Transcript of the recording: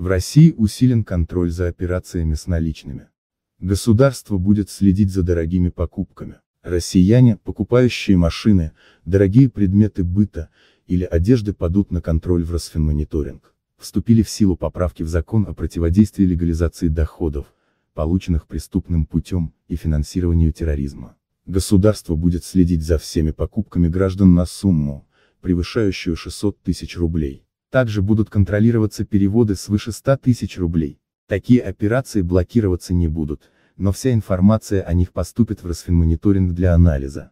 В России усилен контроль за операциями с наличными. Государство будет следить за дорогими покупками. Россияне, покупающие машины, дорогие предметы быта или одежды падут на контроль в Росфинмониторинг. Вступили в силу поправки в закон о противодействии легализации доходов, полученных преступным путем, и финансированию терроризма. Государство будет следить за всеми покупками граждан на сумму, превышающую 600 тысяч рублей. Также будут контролироваться переводы свыше 100 тысяч рублей. Такие операции блокироваться не будут, но вся информация о них поступит в Росфинмониторинг для анализа.